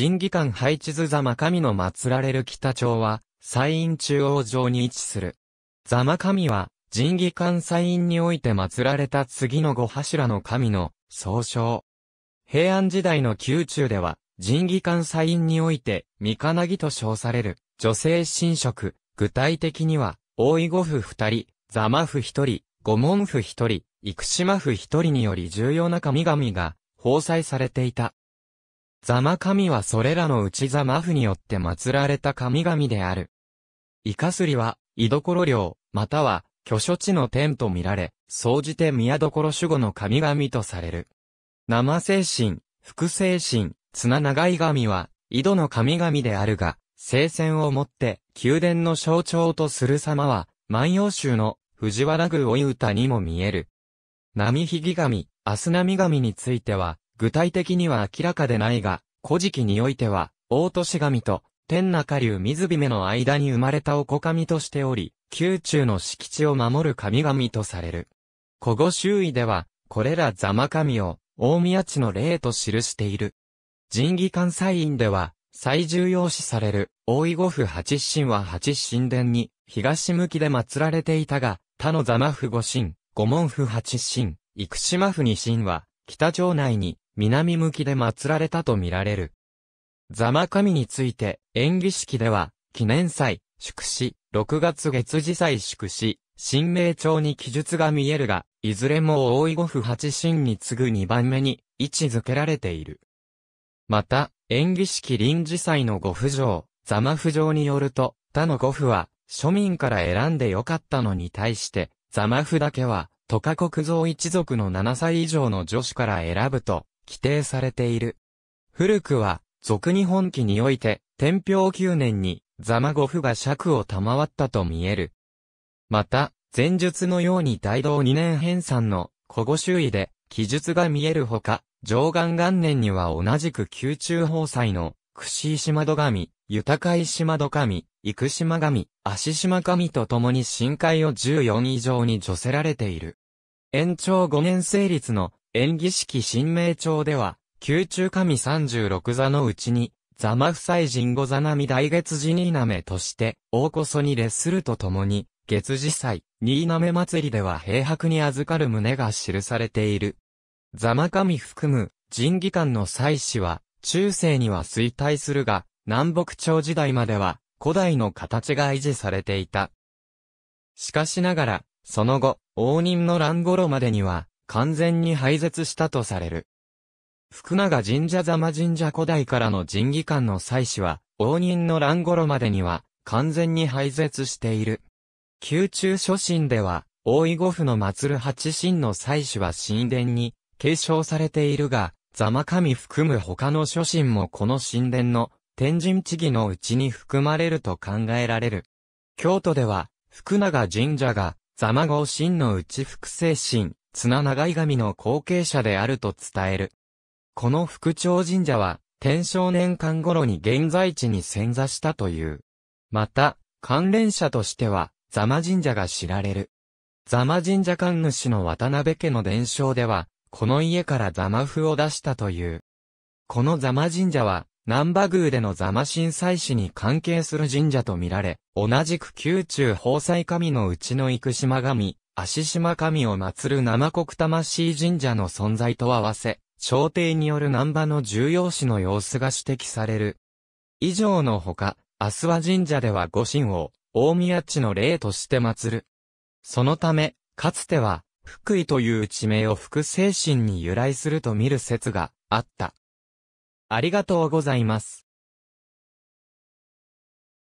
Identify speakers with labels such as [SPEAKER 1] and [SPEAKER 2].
[SPEAKER 1] 神技館配置図座間神の祀られる北町は、西院中央上に位置する。座間神は、神技館西院において祀られた次の五柱の神の総称。平安時代の宮中では、神技館西院において、三金木と称される、女性神職、具体的には、大井五府二人、座間府一人、五門府一人、生島府一人により重要な神々が、奉祭されていた。ザマ神はそれらのうちザマフによって祀られた神々である。イカスリは、居所領、または、居所地の天と見られ、総じて宮所守護の神々とされる。生精神、副精神、綱長い神は、井戸の神々であるが、聖戦をもって、宮殿の象徴とする様は、万葉集の藤原宮追歌にも見える。波ひぎ神、明日波神については、具体的には明らかでないが、古事記においては、大都市神と天中流水姫の間に生まれたお子神としており、宮中の敷地を守る神々とされる。古語周囲では、これら座間神を、大宮地の霊と記している。神義関西院では、最重要視される、大井五府八神は八神殿に、東向きで祀られていたが、他の座間府五神、五門府八神、生島府二神は、北町内に、南向きで祀られたとみられる。座間神について、演技式では、記念祭、祝祀、6月月次祭祝祀、新名帳に記述が見えるが、いずれも大井五府八神に次ぐ2番目に位置づけられている。また、演技式臨時祭の五府城、座間府城によると、他の五府は、庶民から選んでよかったのに対して、座間府だけは、都か。国造一族の7歳以上の女子から選ぶと、規定されている。古くは、俗日本記において、天平九年に、ザマゴフが尺を賜ったと見える。また、前述のように大道二年編纂の、古語周囲で、記述が見えるほか、上岸元年には同じく宮中法祭の、串石窓神、豊石窓神、生島神、足島神と共に深海を14以上に除せられている。延長5年成立の演技式神明帳では、宮中神36座のうちに、座間夫妻神五座並大月寺新滑として、大こそに列するとともに、月次祭、新滑祭りでは平白に預かる旨が記されている。座間神含む、神技官の祭祀は、中世には衰退するが、南北朝時代までは、古代の形が維持されていた。しかしながら、その後、応仁の乱頃までには、完全に廃絶したとされる。福永神社座間神社古代からの神技官の祭祀は、応仁の乱頃までには、完全に廃絶している。宮中初心では、大井五府の祭る八神の祭祀は神殿に継承されているが、座間神含む他の諸神もこの神殿の天神地義のうちに含まれると考えられる。京都では、福永神社が座間号神のうち複製神、綱長い神の後継者であると伝える。この福長神社は、天正年間頃に現在地に潜座したという。また、関連者としては、座間神社が知られる。座間神社神主の渡辺家の伝承では、この家から座間符を出したという。この座間神社は、南波宮での座間震災史に関係する神社とみられ、同じく宮中法災神のうちの生島神、足島神を祀る生国魂神社の存在と合わせ、朝廷による南波の重要視の様子が指摘される。以上のほか、阿諏訪神社では御神を、大宮地の霊として祀る。そのため、かつては、福井という地名を福精神に由来すると見る説があった。ありがとうございます。